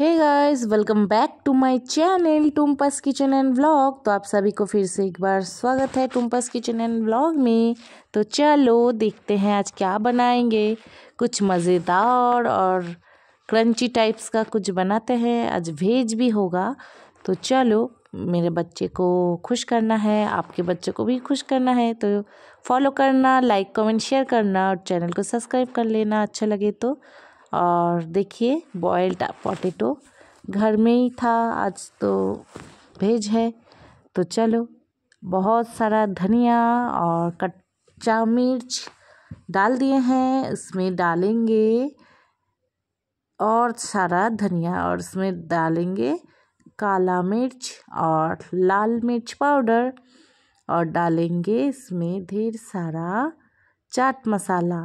hey guys welcome back to my channel Tumpa's kitchen and vlog तो आप सभी को फिर से एक बार स्वागत है टुम्पस किचन एंड व्लॉग में तो चलो देखते हैं आज क्या बनाएंगे कुछ मज़ेदार और क्रंची टाइप्स का कुछ बनाते हैं आज भेज भी होगा तो चलो मेरे बच्चे को खुश करना है आपके बच्चे को भी खुश करना है तो फॉलो करना लाइक कमेंट शेयर करना और चैनल को सब्सक्राइब कर लेना अच्छा लगे तो और देखिए बॉयल्ड पोटैटो घर में ही था आज तो भेज है तो चलो बहुत सारा धनिया और कच्चा मिर्च डाल दिए हैं इसमें डालेंगे और सारा धनिया और इसमें डालेंगे काला मिर्च और लाल मिर्च पाउडर और डालेंगे इसमें ढेर सारा चाट मसाला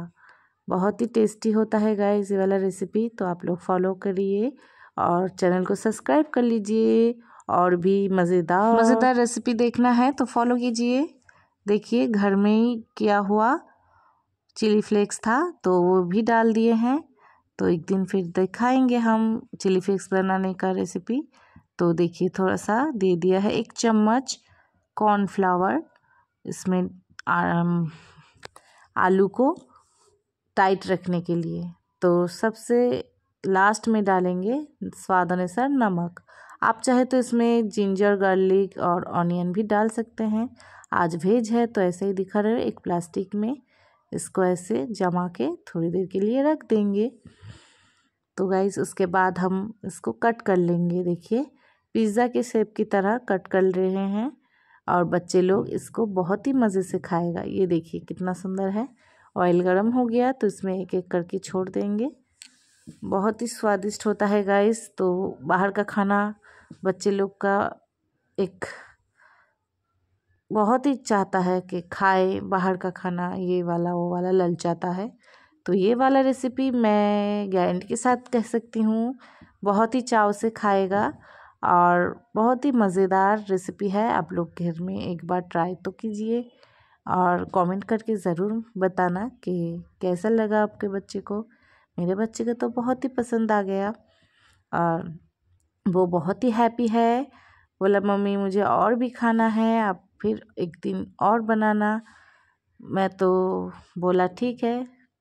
बहुत ही टेस्टी होता है गाइस ये वाला रेसिपी तो आप लोग फॉलो करिए और चैनल को सब्सक्राइब कर लीजिए और भी मज़ेदार मज़ेदार रेसिपी देखना है तो फॉलो कीजिए देखिए घर में ही किया हुआ चिली फ्लेक्स था तो वो भी डाल दिए हैं तो एक दिन फिर दिखाएंगे हम चिली फ्लेक्स बनाने का रेसिपी तो देखिए थोड़ा सा दे दिया है एक चम्मच कॉर्नफ्लावर इसमें आलू को टाइट रखने के लिए तो सबसे लास्ट में डालेंगे स्वाद अनुसार नमक आप चाहे तो इसमें जिंजर गार्लिक और ऑनियन भी डाल सकते हैं आज भेज है तो ऐसे ही दिखा रहे एक प्लास्टिक में इसको ऐसे जमा के थोड़ी देर के लिए रख देंगे तो गाइस उसके बाद हम इसको कट कर लेंगे देखिए पिज़्ज़ा के शेप की तरह कट कर रहे हैं और बच्चे लोग इसको बहुत ही मज़े से खाएगा ये देखिए कितना सुंदर है ऑयल गर्म हो गया तो इसमें एक एक करके छोड़ देंगे बहुत ही स्वादिष्ट होता है गाइस तो बाहर का खाना बच्चे लोग का एक बहुत ही चाहता है कि खाए बाहर का खाना ये वाला वो वाला ललचाता है तो ये वाला रेसिपी मैं गारंटी के साथ कह सकती हूँ बहुत ही चाव से खाएगा और बहुत ही मज़ेदार रेसिपी है आप लोग घर में एक बार ट्राई तो कीजिए और कमेंट करके ज़रूर बताना कि कैसा लगा आपके बच्चे को मेरे बच्चे को तो बहुत ही पसंद आ गया और वो बहुत ही हैप्पी है बोला मम्मी मुझे और भी खाना है आप फिर एक दिन और बनाना मैं तो बोला ठीक है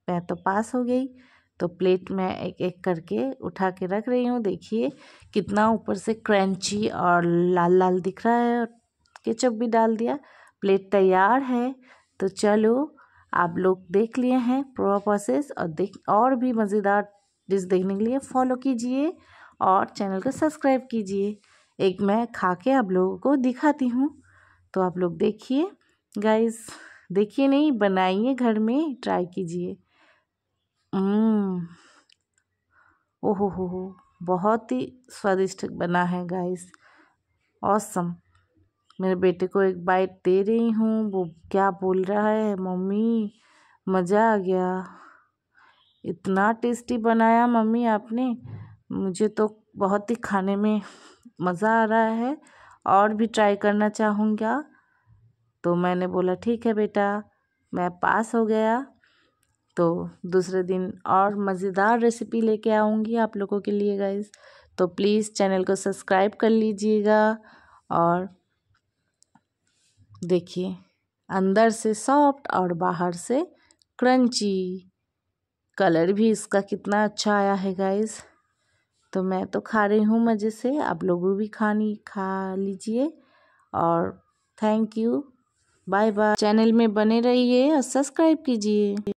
मैं तो पास हो गई तो प्लेट में एक एक करके उठा के रख रही हूँ देखिए कितना ऊपर से क्रंची और लाल लाल दिख रहा है और केचप भी डाल दिया प्लेट तैयार है तो चलो आप लोग देख लिए हैं पूरा प्रोसेस और देख और भी मज़ेदार डिश देखने के लिए फॉलो कीजिए और चैनल को सब्सक्राइब कीजिए एक मैं खा के आप लोगों को दिखाती हूँ तो आप लोग देखिए गाइस देखिए नहीं बनाइए घर में ट्राई कीजिए हम्म, ओहो हो हो बहुत ही स्वादिष्ट बना है गाइस ऑसम मेरे बेटे को एक बाइट दे रही हूँ वो क्या बोल रहा है मम्मी मज़ा आ गया इतना टेस्टी बनाया मम्मी आपने मुझे तो बहुत ही खाने में मज़ा आ रहा है और भी ट्राई करना चाहूँगा तो मैंने बोला ठीक है बेटा मैं पास हो गया तो दूसरे दिन और मज़ेदार रेसिपी लेके आऊँगी आप लोगों के लिए गाइज तो प्लीज़ चैनल को सब्सक्राइब कर लीजिएगा और देखिए अंदर से सॉफ्ट और बाहर से क्रंची कलर भी इसका कितना अच्छा आया है गाइस तो मैं तो खा रही हूँ मज़े से आप लोगों भी खानी खा लीजिए और thank you bye bye channel में बने रहिए और सब्सक्राइब कीजिए